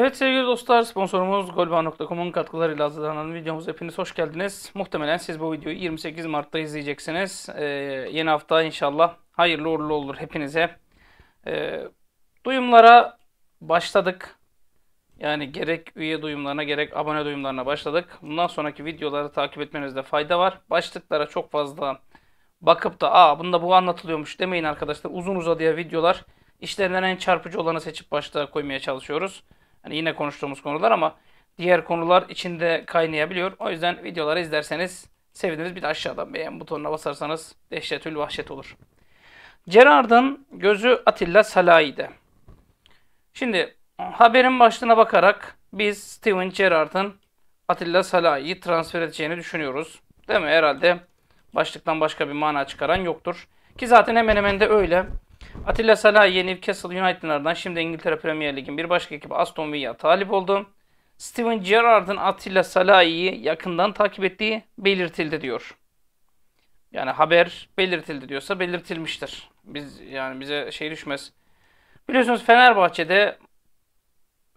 Evet sevgili dostlar sponsorumuz golba.com'un katkılarıyla hazırlanan videomuz hepiniz hoş geldiniz. Muhtemelen siz bu videoyu 28 Mart'ta izleyeceksiniz. Ee, yeni hafta inşallah hayırlı uğurlu olur hepinize. Ee, duyumlara başladık. Yani gerek üye duyumlarına gerek abone duyumlarına başladık. Bundan sonraki videoları takip etmenizde fayda var. Başlıklara çok fazla bakıp da aa bunda bu anlatılıyormuş demeyin arkadaşlar. Uzun uzadıya videolar işlerinden en çarpıcı olanı seçip başlığa koymaya çalışıyoruz. Hani yine konuştuğumuz konular ama diğer konular içinde kaynayabiliyor. O yüzden videoları izlerseniz sevdiğiniz bir de aşağıdan beğen butonuna basarsanız dehşetül vahşet olur. Gerard'ın gözü Atilla Salahi'de. Şimdi haberin başlığına bakarak biz Steven Gerrard'ın Atilla Salahi'yi transfer edeceğini düşünüyoruz. Değil mi? Herhalde başlıktan başka bir mana çıkaran yoktur. Ki zaten hemen hemen de öyle. Atilla Salah yeni Newcastle United'ın ardından şimdi İngiltere Premier Lig'in bir başka ekibi Aston Villa talip oldu. Steven Gerrard'ın Atilla Salah'yı yakından takip ettiği belirtildi diyor. Yani haber belirtildi diyorsa belirtilmiştir. Biz yani bize şey düşmez. Biliyorsunuz Fenerbahçe'de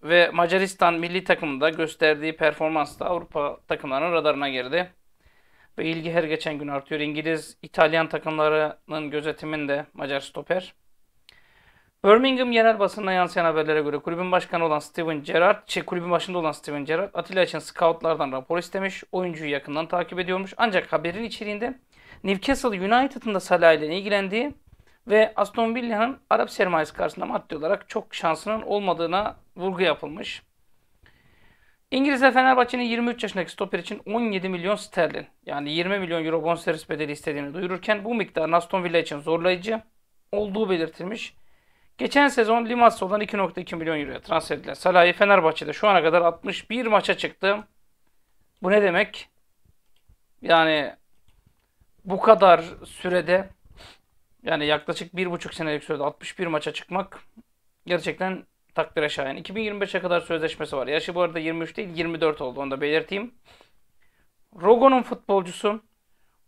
ve Macaristan milli takımında gösterdiği performansla Avrupa takımlarının radarına girdi. Ve ilgi her geçen gün artıyor. İngiliz, İtalyan takımlarının gözetiminde Macar stoper. Birmingham yerel basınına yansıyan haberlere göre kulübün başkanı olan Steven Gerrard, şey, kulübün başında olan Steven Gerrard, Atilla için scoutlardan rapor istemiş, oyuncuyu yakından takip ediyormuş. Ancak haberin içeriğinde Newcastle United'ın da Salah ile ilgilendiği ve Aston Villa'nın Arap sermayesi karşısında maddi olarak çok şansının olmadığına vurgu yapılmış. İngilizler Fenerbahçe'nin 23 yaşındaki stoper için 17 milyon sterlin yani 20 milyon euro bonservis bedeli istediğini duyururken bu miktar Aston Villa için zorlayıcı olduğu belirtilmiş. Geçen sezon Limassol'dan 2.2 milyon euroya transfer edilen Salah'ı Fenerbahçe'de şu ana kadar 61 maça çıktı. Bu ne demek? Yani bu kadar sürede yani yaklaşık 1,5 senelik sürede 61 maça çıkmak gerçekten takdire şayan. 2025'e kadar sözleşmesi var. Yaşı bu arada 23 değil 24 oldu onu da belirteyim. Rogo'nun futbolcusu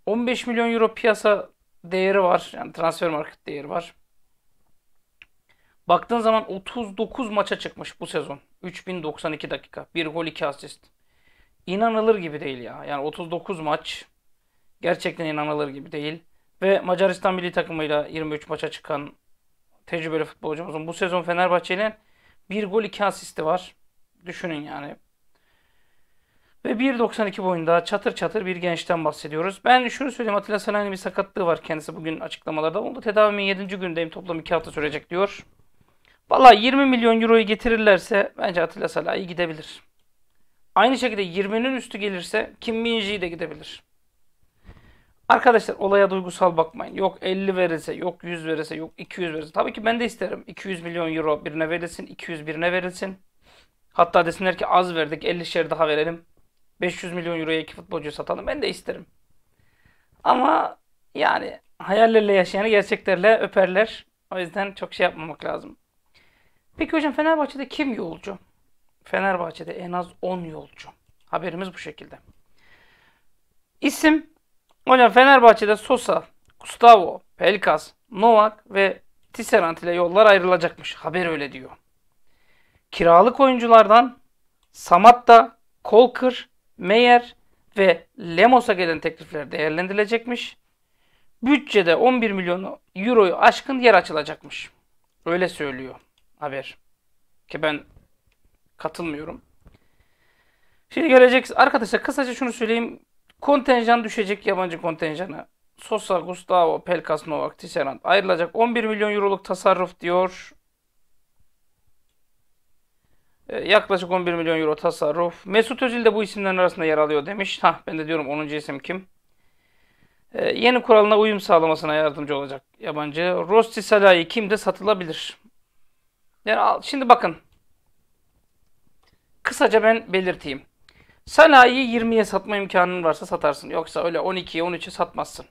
15 milyon euro piyasa değeri var. Yani transfer market değeri var. Baktığın zaman 39 maça çıkmış bu sezon. 3092 dakika. 1 gol 2 asist. İnanılır gibi değil ya. Yani 39 maç gerçekten inanılır gibi değil. Ve Macaristan milli takımıyla 23 maça çıkan tecrübeli futbolcumuzun bu sezon Fenerbahçe'nin 1 gol 2 asisti var. Düşünün yani. Ve 1.92 boyunda çatır çatır bir gençten bahsediyoruz. Ben şunu söyleyeyim Atilla Salah'ın bir sakatlığı var kendisi bugün açıklamalarda. Onda tedavimin 7. gündeyim toplam 2 hafta sürecek diyor. Valla 20 milyon euroyu getirirlerse bence Atilla Salah gidebilir. Aynı şekilde 20'nin üstü gelirse Kim Minji de gidebilir. Arkadaşlar olaya duygusal bakmayın. Yok 50 verirse, yok 100 verirse, yok 200 verirse. Tabii ki ben de isterim. 200 milyon euro birine verilsin, 200 birine verilsin. Hatta desinler ki az verdik, 50 şer daha verelim. 500 milyon euroya iki futbolcu satalım. Ben de isterim. Ama yani hayallerle yaşayanı gerçeklerle öperler. O yüzden çok şey yapmamak lazım. Peki hocam Fenerbahçe'de kim yolcu? Fenerbahçe'de en az 10 yolcu. Haberimiz bu şekilde. İsim hocam Fenerbahçe'de Sosa, Gustavo, Pelkas, Novak ve Tisserant ile yollar ayrılacakmış. Haber öyle diyor. Kiralık oyunculardan Samatta, Kolkır, Meyer ve Lemos'a gelen teklifler değerlendirilecekmiş. Bütçede 11 milyon euroyu aşkın yer açılacakmış. Öyle söylüyor haber. Ki ben katılmıyorum. Şimdi gelecek arkadaşlar kısaca şunu söyleyeyim. Kontenjan düşecek yabancı kontenjanı. Sosa, Gustavo, Pelkas, Novak, Tisserand ayrılacak. 11 milyon euroluk tasarruf diyor. Ee, yaklaşık 11 milyon euro tasarruf. Mesut Özil de bu isimlerin arasında yer alıyor demiş. Hah ben de diyorum 10. isim kim? Ee, yeni kuralına uyum sağlamasına yardımcı olacak yabancı. Rosti Salah'ı kimde satılabilir? Yani şimdi bakın. Kısaca ben belirteyim. Salah'ı 20'ye satma imkanın varsa satarsın. Yoksa öyle 12'ye 13'e satmazsın.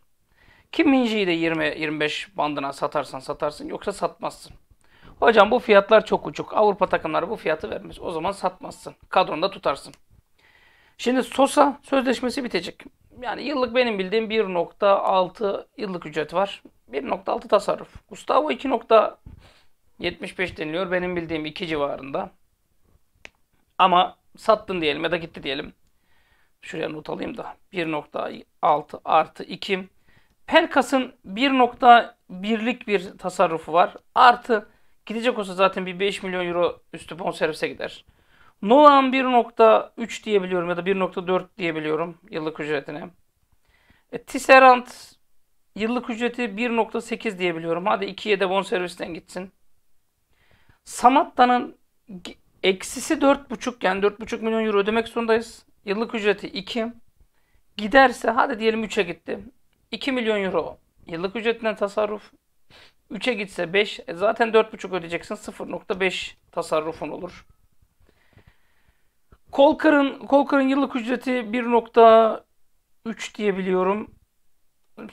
Kim Minji'yi de 20-25 bandına satarsan satarsın. Yoksa satmazsın. Hocam bu fiyatlar çok uçuk. Avrupa takımları bu fiyatı vermez. O zaman satmazsın. Kadronda tutarsın. Şimdi Sosa sözleşmesi bitecek. Yani yıllık benim bildiğim 1.6 yıllık ücret var. 1.6 tasarruf. Gustavo 2. 75 deniliyor. Benim bildiğim 2 civarında. Ama sattın diyelim ya da gitti diyelim. Şuraya not alayım da. 1.6 artı 2. Pelkas'ın 1.1'lik bir tasarrufu var. Artı gidecek olsa zaten bir 5 milyon euro üstü bonservise gider. Nolan 1.3 diyebiliyorum ya da 1.4 diyebiliyorum yıllık ücretine. E, Tisserand yıllık ücreti 1.8 diyebiliyorum. Hadi 2'ye de bonservisten gitsin. Samatta'nın eksisi 4,5 yani 4,5 milyon euro ödemek zorundayız. Yıllık ücreti 2. Giderse hadi diyelim 3'e gitti. 2 milyon euro yıllık ücretinden tasarruf. 3'e gitse 5. E zaten 4,5 ödeyeceksin. 0,5 tasarrufun olur. Kolkar'ın Kolkar'ın yıllık ücreti 1.3 diyebiliyorum biliyorum.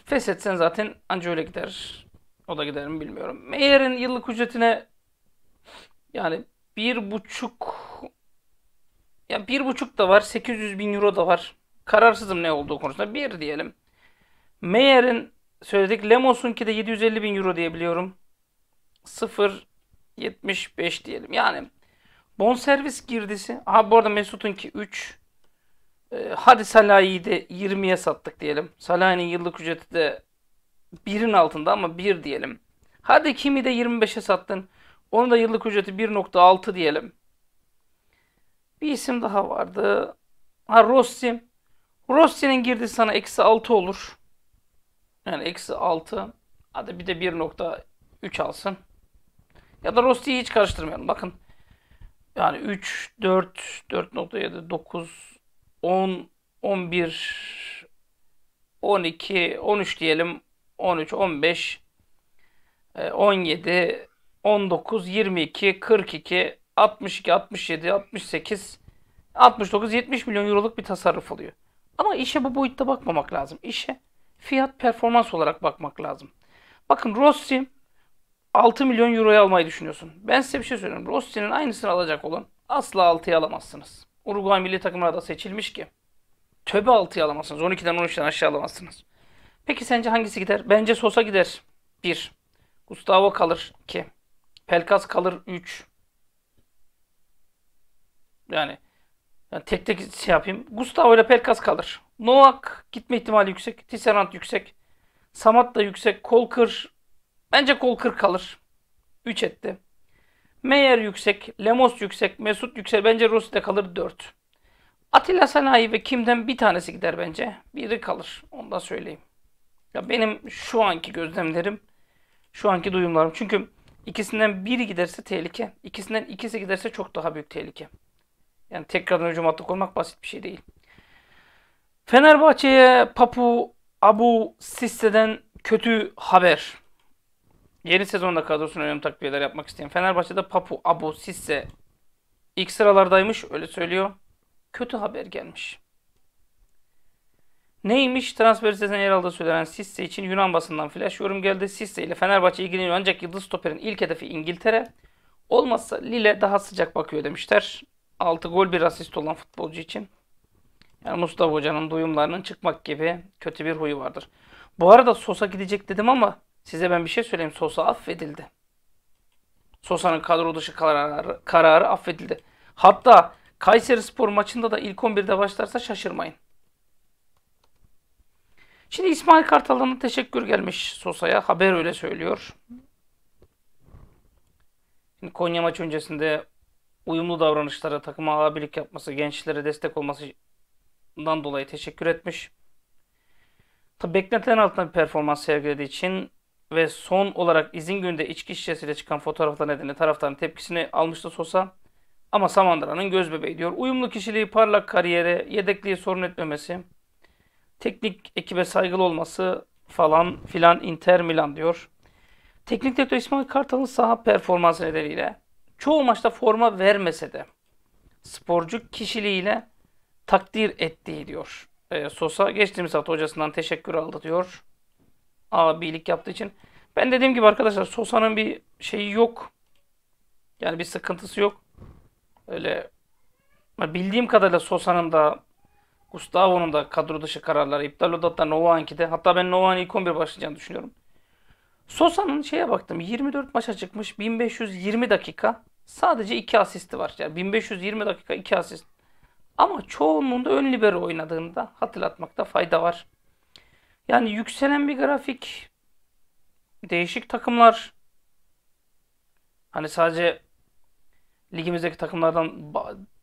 Feshetsen zaten anca öyle gider. O da gider mi bilmiyorum. Meyer'in yıllık ücretine yani bir buçuk ya bir buçuk da var 800 bin euro da var. Kararsızım ne olduğu konusunda. Bir diyelim. Meyer'in söyledik. ki de 750 bin euro diyebiliyorum. 0.75 diyelim. Yani bon servis girdisi. Ha bu arada ki 3. Ee, hadi Salah'ı de 20'ye sattık diyelim. Salah'ın yıllık ücreti de 1'in altında ama 1 diyelim. Hadi kimi de 25'e sattın. Onun da yıllık ücreti 1.6 diyelim. Bir isim daha vardı. Ha Rossi. Rossi'nin girdi sana eksi 6 olur. Yani eksi 6. Hadi bir de 1.3 alsın. Ya da Rossi'yi hiç karıştırmayalım. Bakın. Yani 3, 4, 4.7, 9, 10, 11, 12, 13 diyelim. 13, 15, 17, 19, 22, 42, 62, 67, 68, 69, 70 milyon euroluk bir tasarruf oluyor. Ama işe bu boyutta bakmamak lazım. İşe fiyat performans olarak bakmak lazım. Bakın Rossi 6 milyon euroya almayı düşünüyorsun. Ben size bir şey söylüyorum. Rossi'nin aynısını alacak olan asla 6'ya alamazsınız. Uruguay milli takımına da seçilmiş ki. Töbe 6'ya alamazsınız. 12'den 13'ten aşağı alamazsınız. Peki sence hangisi gider? Bence Sosa gider. 1. Gustavo kalır. 2. Pelkas kalır 3. Yani, yani tek tek şey yapayım. Gustavo ile Pelkas kalır. Novak gitme ihtimali yüksek. Tisserant yüksek. Samat da yüksek. Kolkır bence Kolkır kalır. 3 etti. Meyer yüksek. Lemos yüksek. Mesut yüksek. Bence Rossi de kalır 4. Atilla Sanayi ve Kim'den bir tanesi gider bence. Biri kalır. Onu da söyleyeyim. Ya benim şu anki gözlemlerim, şu anki duyumlarım. Çünkü İkisinden biri giderse tehlike. İkisinden ikisi giderse çok daha büyük tehlike. Yani tekrardan hücum hattı kurmak basit bir şey değil. Fenerbahçe'ye Papu Abu Sisse'den kötü haber. Yeni sezonda kadrosuna önemli takviyeler yapmak isteyen Fenerbahçe'de Papu Abu Sisse ilk sıralardaymış öyle söylüyor. Kötü haber gelmiş. Neymiş? Transfer sitesine yer aldığı söylenen Sisse için Yunan basından flash yorum geldi. Sisse ile Fenerbahçe ilgileniyor ancak Yıldız Stoper'in ilk hedefi İngiltere. Olmazsa Lille daha sıcak bakıyor demişler. 6 gol bir asist olan futbolcu için. Yani Mustafa Hoca'nın duyumlarının çıkmak gibi kötü bir huyu vardır. Bu arada Sosa gidecek dedim ama size ben bir şey söyleyeyim. Sosa affedildi. Sosa'nın kadro dışı kararı, kararı affedildi. Hatta Kayseri Spor maçında da ilk 11'de başlarsa şaşırmayın. Şimdi İsmail Kartal'ın teşekkür gelmiş Sosa'ya. Haber öyle söylüyor. Şimdi Konya maç öncesinde uyumlu davranışlara, takıma abilik yapması, gençlere destek olmasından dolayı teşekkür etmiş. Tabi beklentilerin altında bir performans sergilediği için ve son olarak izin günde içki şişesiyle çıkan fotoğraflar nedeni taraftarın tepkisini almıştı Sosa. Ama Samandıra'nın göz bebeği diyor. Uyumlu kişiliği, parlak kariyeri, yedekliği sorun etmemesi, Teknik ekibe saygılı olması falan filan Inter Milan diyor. Teknik direktör İsmail Kartal'ın saha performansı nedeniyle çoğu maçta forma vermese de sporcu kişiliğiyle takdir ettiği diyor. E, Sosa geçtiğimiz hafta hocasından teşekkür aldı diyor. Abilik yaptığı için. Ben dediğim gibi arkadaşlar Sosa'nın bir şeyi yok. Yani bir sıkıntısı yok. Öyle bildiğim kadarıyla Sosa'nın da Gustavo'nun da kadro dışı kararları iptal oldu. Hatta de. Hatta ben Novahanki ilk 11 başlayacağını düşünüyorum. Sosa'nın şeye baktım. 24 maça çıkmış. 1520 dakika. Sadece 2 asisti var. Yani 1520 dakika 2 asist. Ama çoğunluğunda ön libero oynadığında hatırlatmakta fayda var. Yani yükselen bir grafik. Değişik takımlar. Hani sadece ligimizdeki takımlardan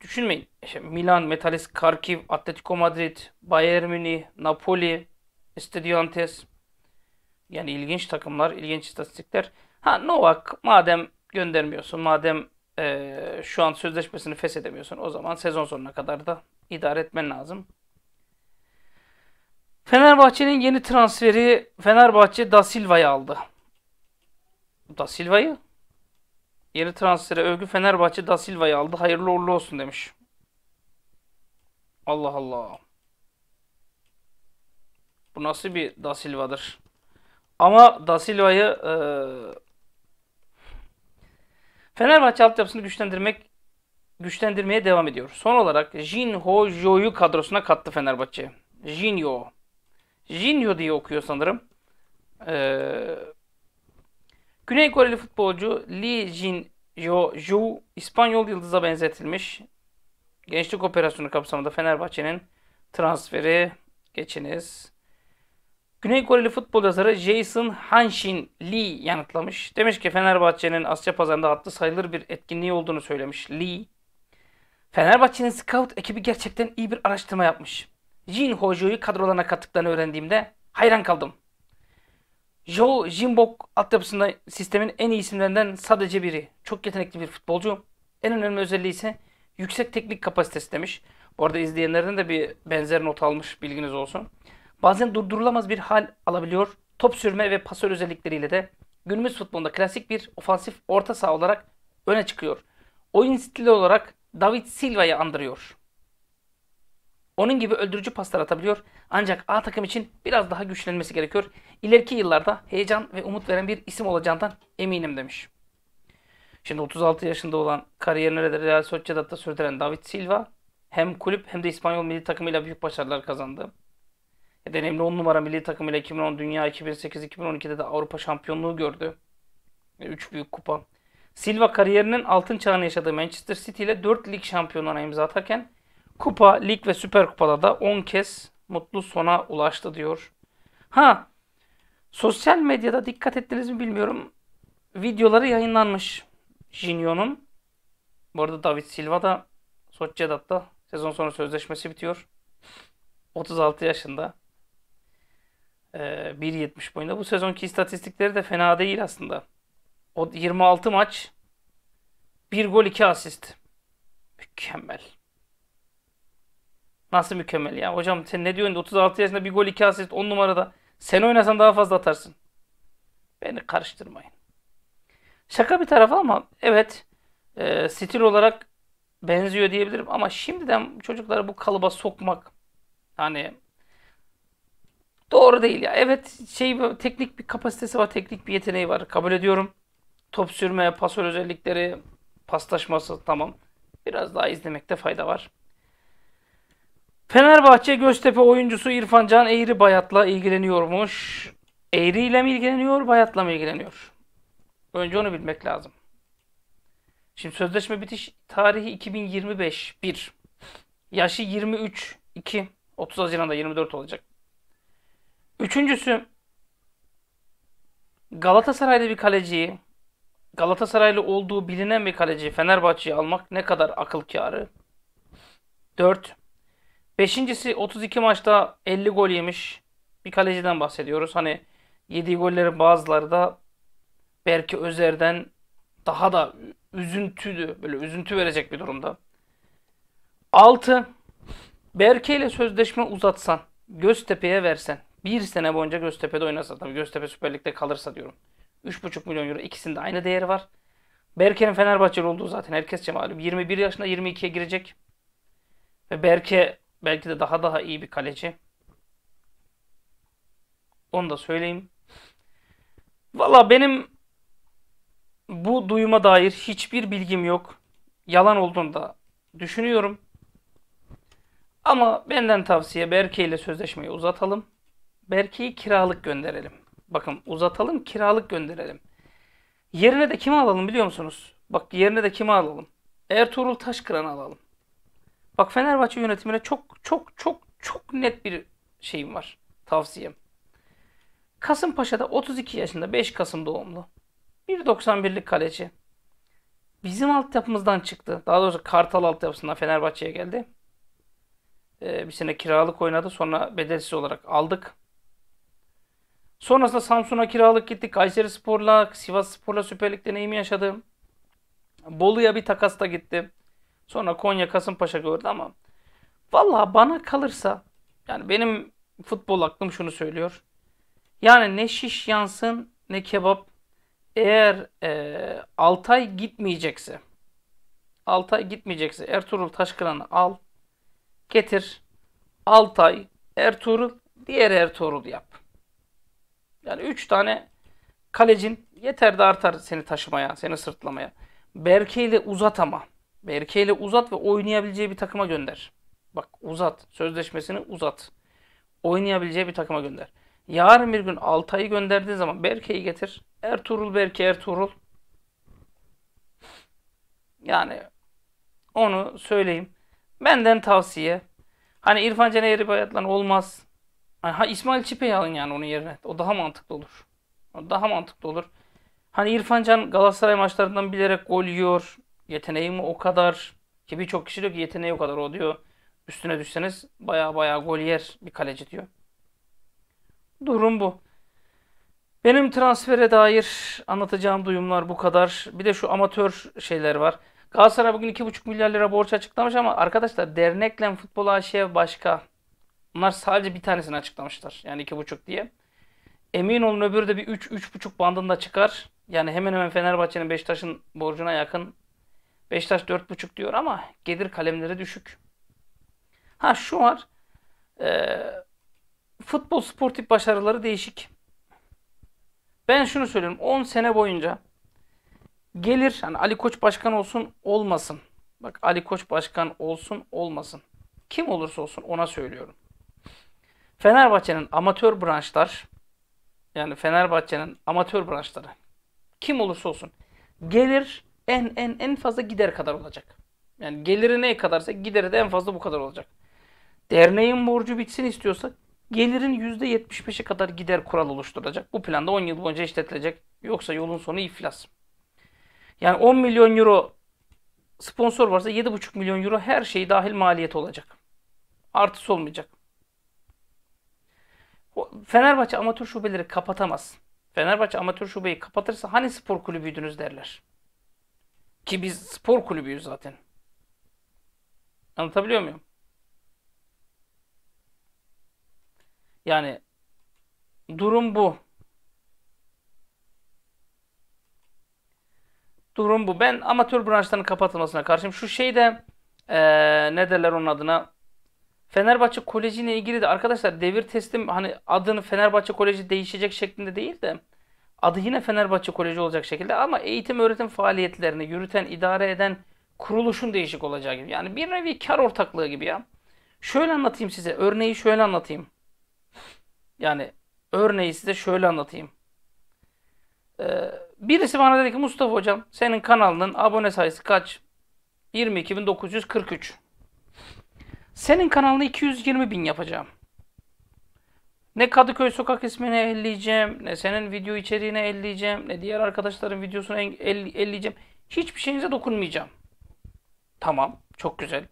düşünmeyin. İşte Milan, Metalist, Kharkiv, Atletico Madrid, Bayern Münih, Napoli, Estudiantes. Yani ilginç takımlar, ilginç istatistikler. Ha Novak madem göndermiyorsun, madem e, şu an sözleşmesini feshedemiyorsun o zaman sezon sonuna kadar da idare etmen lazım. Fenerbahçe'nin yeni transferi Fenerbahçe Da Silva'yı aldı. Da Silva'yı Yeni transfere övgü Fenerbahçe Da Silva'yı aldı. Hayırlı uğurlu olsun demiş. Allah Allah. Bu nasıl bir Da Silva'dır? Ama Da Silva'yı e, Fenerbahçe altyapısını güçlendirmek güçlendirmeye devam ediyor. Son olarak Jin Jinho Jo'yu kadrosuna kattı Fenerbahçe. Jin Yo. Jin Yo diye okuyor sanırım. Eee Güney Koreli futbolcu Lee Jin Jo Ju İspanyol yıldıza benzetilmiş. Gençlik operasyonu kapsamında Fenerbahçe'nin transferi geçiniz. Güney Koreli futbol yazarı Jason Hanshin Lee yanıtlamış. Demiş ki Fenerbahçe'nin Asya pazarında hattı sayılır bir etkinliği olduğunu söylemiş Lee. Fenerbahçe'nin scout ekibi gerçekten iyi bir araştırma yapmış. Jin Hojo'yu kadrolarına kattıklarını öğrendiğimde hayran kaldım. Joe Jimbok altyapısında sistemin en iyi isimlerinden sadece biri. Çok yetenekli bir futbolcu. En önemli özelliği ise yüksek teknik kapasitesi demiş. Bu arada izleyenlerden de bir benzer not almış bilginiz olsun. Bazen durdurulamaz bir hal alabiliyor. Top sürme ve pasör özellikleriyle de günümüz futbolunda klasik bir ofansif orta saha olarak öne çıkıyor. Oyun stili olarak David Silva'yı andırıyor. Onun gibi öldürücü paslar atabiliyor. Ancak A takım için biraz daha güçlenmesi gerekiyor. İleriki yıllarda heyecan ve umut veren bir isim olacağından eminim demiş. Şimdi 36 yaşında olan kariyerine de Real Sociedad'da sürdüren David Silva hem kulüp hem de İspanyol milli takımıyla büyük başarılar kazandı. E, deneyimli 10 numara milli takımıyla 2010 Dünya 2008-2012'de de Avrupa şampiyonluğu gördü. 3 e, büyük kupa. Silva kariyerinin altın çağını yaşadığı Manchester City ile 4 lig şampiyonluğuna imza atarken Kupa, lig ve süper kupada da 10 kez mutlu sona ulaştı diyor. Ha, sosyal medyada dikkat ettiniz mi bilmiyorum. Videoları yayınlanmış Jinyon'un. Bu arada David Silva da Sociedad'da sezon sonu sözleşmesi bitiyor. 36 yaşında. 1.70 ee, boyunda. Bu sezonki istatistikleri de fena değil aslında. O 26 maç 1 gol 2 asist. Mükemmel. Nasıl mükemmel ya? Hocam sen ne diyorsun? 36 yaşında bir gol iki asist 10 numarada. Sen oynasan daha fazla atarsın. Beni karıştırmayın. Şaka bir tarafa ama evet e, stil olarak benziyor diyebilirim. Ama şimdiden çocukları bu kalıba sokmak hani doğru değil ya. Evet şey teknik bir kapasitesi var, teknik bir yeteneği var. Kabul ediyorum. Top sürme, pasör özellikleri, paslaşması tamam. Biraz daha izlemekte fayda var. Fenerbahçe Göztepe oyuncusu İrfan Can Eğri Bayat'la ilgileniyormuş. Eğri ile mi ilgileniyor, Bayat'la mı ilgileniyor? Önce onu bilmek lazım. Şimdi sözleşme bitiş tarihi 2025 1. Yaşı 23 2. 30 Haziran'da 24 olacak. Üçüncüsü Galatasaray'da bir kaleciyi Galatasaraylı olduğu bilinen bir kaleci Fenerbahçe'ye almak ne kadar akıl kârı? 4. Beşincisi 32 maçta 50 gol yemiş bir kaleciden bahsediyoruz. Hani 7 golleri bazıları da belki Özer'den daha da üzüntüdü böyle üzüntü verecek bir durumda. 6. Berke ile sözleşme uzatsan, Göztepe'ye versen, bir sene boyunca Göztepe'de oynasa, tabii Göztepe Süper Lig'de kalırsa diyorum. 3,5 milyon euro ikisinde aynı değeri var. Berke'nin Fenerbahçeli olduğu zaten herkesçe malum. 21 yaşında 22'ye girecek. Ve Berke Belki de daha daha iyi bir kaleci. Onu da söyleyeyim. Valla benim bu duyuma dair hiçbir bilgim yok. Yalan olduğunu da düşünüyorum. Ama benden tavsiye Berke ile sözleşmeyi uzatalım. Berke'yi kiralık gönderelim. Bakın uzatalım kiralık gönderelim. Yerine de kimi alalım biliyor musunuz? Bak yerine de kimi alalım? Ertuğrul Taşkıran'ı alalım. Bak Fenerbahçe yönetimine çok çok çok çok net bir şeyim var. Tavsiyem. Kasımpaşa'da 32 yaşında 5 Kasım doğumlu. 1.91'lik kaleci. Bizim altyapımızdan çıktı. Daha doğrusu Kartal altyapısından Fenerbahçe'ye geldi. Ee, bir sene kiralık oynadı. Sonra bedelsiz olarak aldık. Sonrasında Samsun'a kiralık gittik. Kayseri Spor'la, Sivas Spor'la Süper Lig deneyimi yaşadım. Bolu'ya bir takasta gittim. Sonra Konya Kasımpaşa gördü ama valla bana kalırsa yani benim futbol aklım şunu söylüyor. Yani ne şiş yansın ne kebap eğer e, Altay gitmeyecekse Altay gitmeyecekse Ertuğrul Taşkıran'ı al getir Altay Ertuğrul diğer Ertuğrul yap. Yani 3 tane kalecin yeter de artar seni taşımaya, seni sırtlamaya. Berke ile uzat ama. Berke uzat ve oynayabileceği bir takıma gönder. Bak uzat. Sözleşmesini uzat. Oynayabileceği bir takıma gönder. Yarın bir gün Altay'ı gönderdiği zaman Berke'yi getir. Ertuğrul Berke Ertuğrul. Yani onu söyleyeyim. Benden tavsiye. Hani İrfan Can Bayatlan olmaz. Ha İsmail Çipe'yi alın yani onun yerine. O daha mantıklı olur. O daha mantıklı olur. Hani İrfan Can Galatasaray maçlarından bilerek gol yiyor yeteneğim o kadar ki birçok kişi diyor ki yeteneği o kadar o diyor. Üstüne düşseniz baya baya gol yer bir kaleci diyor. Durum bu. Benim transfere dair anlatacağım duyumlar bu kadar. Bir de şu amatör şeyler var. Galatasaray bugün 2,5 milyar lira borç açıklamış ama arkadaşlar dernekle futbol AŞ başka. Bunlar sadece bir tanesini açıklamışlar. Yani 2,5 diye. Emin olun öbürü de bir 3-3,5 bandında çıkar. Yani hemen hemen Fenerbahçe'nin Beşiktaş'ın borcuna yakın Beşiktaş 4.5 diyor ama gelir kalemleri düşük. Ha şu var. E, futbol sportif başarıları değişik. Ben şunu söylüyorum. 10 sene boyunca gelir hani Ali Koç başkan olsun olmasın. Bak Ali Koç başkan olsun olmasın. Kim olursa olsun ona söylüyorum. Fenerbahçe'nin amatör branşlar yani Fenerbahçe'nin amatör branşları kim olursa olsun gelir en en en fazla gider kadar olacak. Yani geliri ne kadarsa gideri de en fazla bu kadar olacak. Derneğin borcu bitsin istiyorsa gelirin %75'e kadar gider kural oluşturacak. Bu planda 10 yıl boyunca işletilecek. Yoksa yolun sonu iflas. Yani 10 milyon euro sponsor varsa 7,5 milyon euro her şey dahil maliyet olacak. Artısı olmayacak. Fenerbahçe amatör şubeleri kapatamaz. Fenerbahçe amatör şubeyi kapatırsa hani spor kulübüydünüz derler. Ki biz spor kulübüyüz zaten. Anlatabiliyor muyum? Yani durum bu. Durum bu. Ben amatör branşların kapatılmasına karşıyım. Şu şeyde ee, ne derler onun adına? Fenerbahçe Koleji ile ilgili de arkadaşlar devir teslim hani adını Fenerbahçe Koleji değişecek şeklinde değil de adı yine Fenerbahçe Koleji olacak şekilde ama eğitim öğretim faaliyetlerini yürüten, idare eden kuruluşun değişik olacağı gibi. Yani bir nevi kar ortaklığı gibi ya. Şöyle anlatayım size. Örneği şöyle anlatayım. Yani örneği size şöyle anlatayım. Ee, birisi bana dedi ki Mustafa hocam senin kanalının abone sayısı kaç? 22.943. Senin kanalını 220 bin yapacağım. Ne Kadıköy sokak ismini elleyeceğim, ne senin video içeriğini elleyeceğim, ne diğer arkadaşların videosunu elleyeceğim. Hiçbir şeyinize dokunmayacağım. Tamam, çok güzel.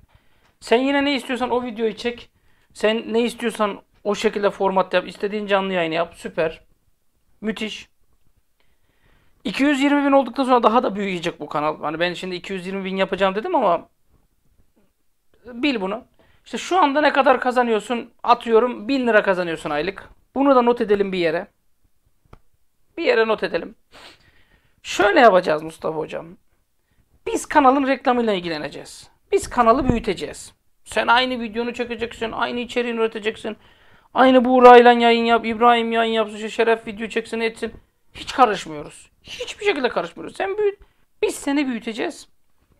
Sen yine ne istiyorsan o videoyu çek. Sen ne istiyorsan o şekilde format yap. İstediğin canlı yayını yap. Süper. Müthiş. 220 bin olduktan sonra daha da büyüyecek bu kanal. Hani ben şimdi 220 bin yapacağım dedim ama bil bunu. İşte şu anda ne kadar kazanıyorsun? Atıyorum 1000 lira kazanıyorsun aylık. Bunu da not edelim bir yere. Bir yere not edelim. Şöyle yapacağız Mustafa hocam. Biz kanalın reklamıyla ilgileneceğiz. Biz kanalı büyüteceğiz. Sen aynı videonu çekeceksin, aynı içeriğini üreteceksin. Aynı Buğra'yla yayın yap, İbrahim yayın yapsın, Şeref video çeksin, etsin. Hiç karışmıyoruz. Hiçbir şekilde karışmıyoruz. Sen büyüt. Biz seni büyüteceğiz.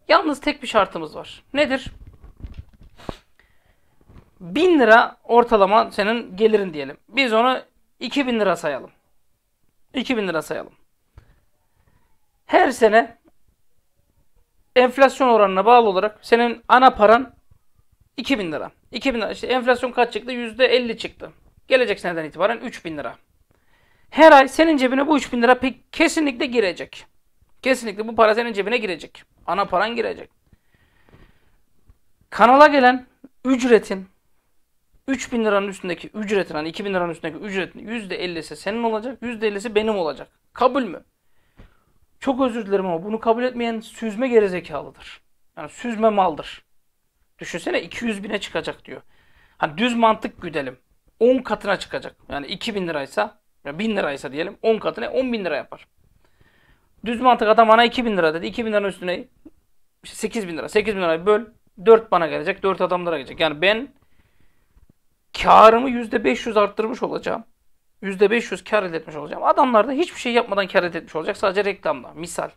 Yalnız tek bir şartımız var. Nedir? 1000 lira ortalama senin gelirin diyelim. Biz onu 2000 lira sayalım. 2000 lira sayalım. Her sene enflasyon oranına bağlı olarak senin ana paran 2000 lira. 2000 lira. İşte enflasyon kaç çıktı? %50 çıktı. Gelecek seneden itibaren 3000 lira. Her ay senin cebine bu 3000 lira pek kesinlikle girecek. Kesinlikle bu para senin cebine girecek. Ana paran girecek. Kanala gelen ücretin 3000 hani liranın üstündeki ücretin hani 2000 liranın üstündeki ücretin %50'si senin olacak, %50'si benim olacak. Kabul mü? Çok özür dilerim ama bunu kabul etmeyen süzme gerizekalıdır. Yani süzme maldır. Düşünsene 200 bine çıkacak diyor. Hani düz mantık güdelim. 10 katına çıkacak. Yani 2000 liraysa, yani 1000 liraysa diyelim 10 katına 10 bin lira yapar. Düz mantık adam bana 2000 lira dedi. 2000 liranın üstüne işte 8 bin lira. 8 bin lirayı böl. 4 bana gelecek. 4 adamlara gelecek. Yani ben karımı %500 arttırmış olacağım. %500 kar elde etmiş olacağım. Adamlar da hiçbir şey yapmadan kar elde etmiş olacak. Sadece reklamda. Misal.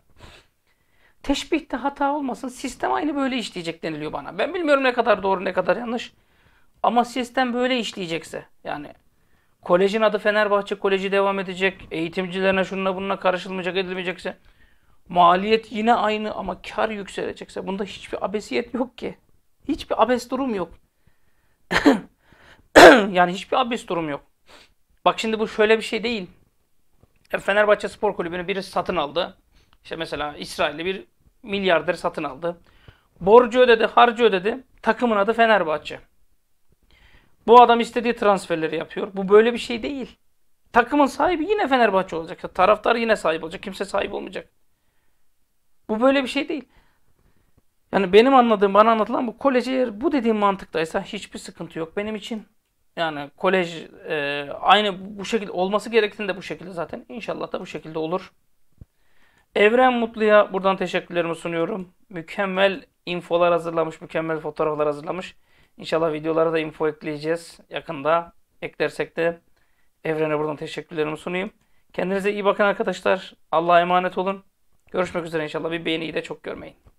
Teşbihte hata olmasın. Sistem aynı böyle işleyecek deniliyor bana. Ben bilmiyorum ne kadar doğru ne kadar yanlış. Ama sistem böyle işleyecekse yani kolejin adı Fenerbahçe Koleji devam edecek. Eğitimcilerine şununla bununla karışılmayacak edilmeyecekse maliyet yine aynı ama kar yükselecekse bunda hiçbir abesiyet yok ki. Hiçbir abes durum yok. yani hiçbir abes durum yok. Bak şimdi bu şöyle bir şey değil. E, Fenerbahçe Spor Kulübü'nü birisi satın aldı. İşte mesela İsrail'li bir milyarder satın aldı. Borcu ödedi, harcı ödedi. Takımın adı Fenerbahçe. Bu adam istediği transferleri yapıyor. Bu böyle bir şey değil. Takımın sahibi yine Fenerbahçe olacak. Taraftar yine sahip olacak. Kimse sahip olmayacak. Bu böyle bir şey değil. Yani benim anladığım, bana anlatılan bu koleji eğer bu dediğim mantıktaysa hiçbir sıkıntı yok benim için. Yani kolej e, aynı bu şekilde olması gerektiğinde bu şekilde zaten. İnşallah da bu şekilde olur. Evren Mutlu'ya buradan teşekkürlerimi sunuyorum. Mükemmel infolar hazırlamış, mükemmel fotoğraflar hazırlamış. İnşallah videolara da info ekleyeceğiz yakında. Eklersek de Evren'e buradan teşekkürlerimi sunayım. Kendinize iyi bakın arkadaşlar. Allah'a emanet olun. Görüşmek üzere inşallah. Bir beğeniyi de çok görmeyin.